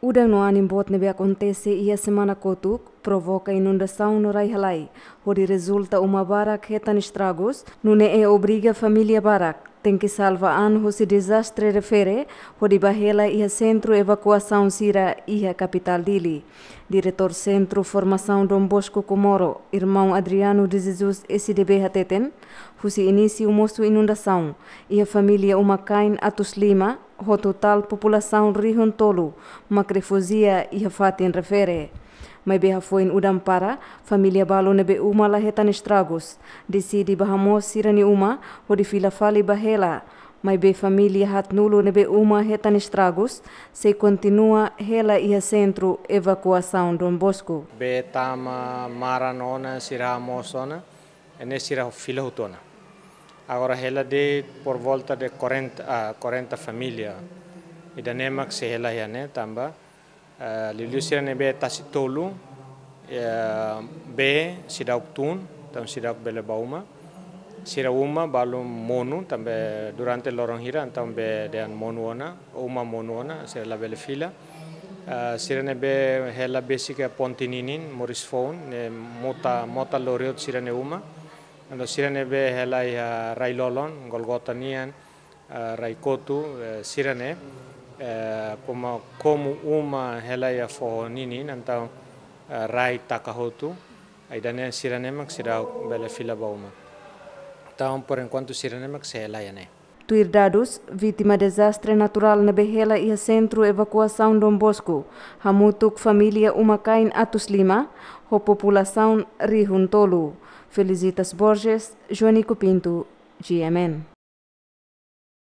O no animbot nebe acontece e a semana Kotuk provoca inundação no Raihalai, onde resulta uma está retan estragos, não é obriga a família barra que salva anhu se desastre refere, hodi bahela o centro evacuação sira a capital dili. Diretor Centro Formação Dom Bosco Comoro, irmão Adriano de Jesus SDB Hateten, husi início moço inundação, a família uma cain atus lima, o total população rihun tolu, e a fatin refere. Mai beha foi em Udampara, família balo nebe uma lahetan estragos. Decidi bahamos sirani uma, o de fila fale bahela. Mai be família hat nulo nebe uma hetan estragos, se continua hela ia centro evacuação Dom Bosco. betama maranona siramosona, ene sira filhutona. Agora hela de por volta de 40, ah, 40 família. ida que se hela ia, né, tamba. Lulus sih nih be tasik tolu, be sidak tun, tam sidak bela bauma, sira uma balu monu, tam be durante lorong hira, tam be dean monu ona, uma monu ona, sira la bela fila. Eh, sira nih be hela besik eh, pontininin, Morris Phone, mota mota loriot sira nih uma. Ando sira nih be hela ya eh, Ray Lolon, Golgotanian, Ray Kotu, sira nih. Eh, como, como uma releia forronini, então eh, rai takahotu, aí da nem siranemax será bela fila bauma. Então, por enquanto, siranemax é releia, né? Dados, vítima de desastre natural na Behela e a centro evacuação Dom Bosco, hamutuk família Umakain Atus Lima, ho população Rihuntolu. Felicitas Borges, Joanico Pinto, GMN.